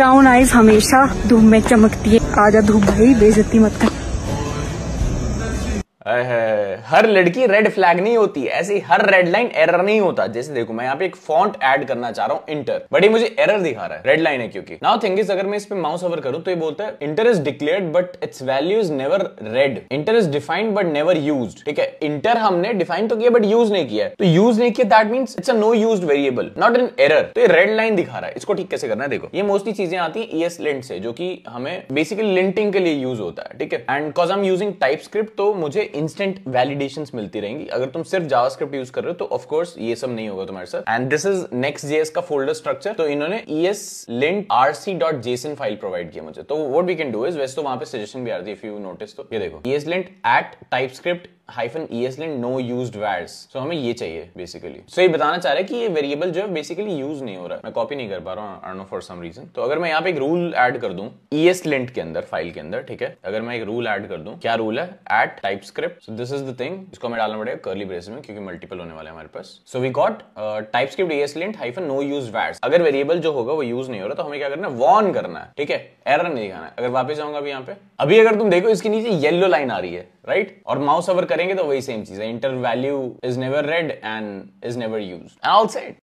brown eyes हमेशा धूप में चमकती है आजा धूप भाई बेजती मत कर हर लड़की रेड फ्लैग नहीं होती ऐसी हर रेड लाइन एरर नहीं होता जैसे देखो मैं यहाँ पे एक फॉन्ट ऐड करना चाह रहा हूँ इंटर बट ये मुझे एरर दिखा रहा है रेड लाइन है क्योंकि नाउ थिंग अगर मैं इस पे माउस ओवर करूँ तो ये बोलता है inter is declare but it's value is never read inter is defined but never use ठीक है इंटर हमने डिफाइन तो किया बट यूज नहीं किया तो यूज नहीं किया that mean it's a no use variable not an error तो ये रेड लाइन दिखा रहा है इसको ठीक कैसे करना है देखो ये मोस्टली चीजें आती है ईएस लिंट से जो की हमें बेसिकली लिंटिंग के लिए यूज होता है ठीक है and cause I am using TypeScript तो मुझे इंस्टेंट वैलिडेशन मिलती रहेंगी अगर तुम सिर्फ जावास्क्रिप्ट यूज कर रहे हो तो ऑफकोर्स ये सब नहीं होगा तुम्हारे साथ and this is next JS का फोल्डर स्ट्रक्चर तो इन्होंने ES lint R C dot JSON file provide किया मुझे तो what we can do is वैसे तो वहां पे सजेशन भी आ रही है इफ यू नोटिस तो ये देखो ES lint at TypeScript hyphen E S lint no use vars so हमें ये चाहिए बेसिकली सो so, ये बताना चाह रहा है कि ये वेरिएबल जो है बेसिकली यूज नहीं हो रहा है मैं कॉपी नहीं कर पा रहा हूँ नो फॉर सम रीजन तो अगर मैं यहाँ पे एक रूल ऐड कर दूं ई एस लेंट के अंदर फाइल के अंदर ठीक है अगर मैं एक रूल ऐड कर दूं क्या रूल है at TypeScript this is the thing इसको हमें डालना पड़ेगा कर्ली ब्रेस में क्योंकि मल्टीपल होने वाले है हमारे पास so we got TypeScript E S lint hyphen no use vars अगर वेरिएबल जो होगा वो यूज नहीं हो रहा तो हमें क्या करना है वॉर्न करना है ठीक है एरर नहीं दिखाना है अगर वापस जाऊंगा अभी यहाँ पे अभी अगर तुम देखो इसके नीचे येलो लाइन आ रही है राइट और माउस अवर करेंगे तो वही सेम चीज है inter value is never read and is never use all set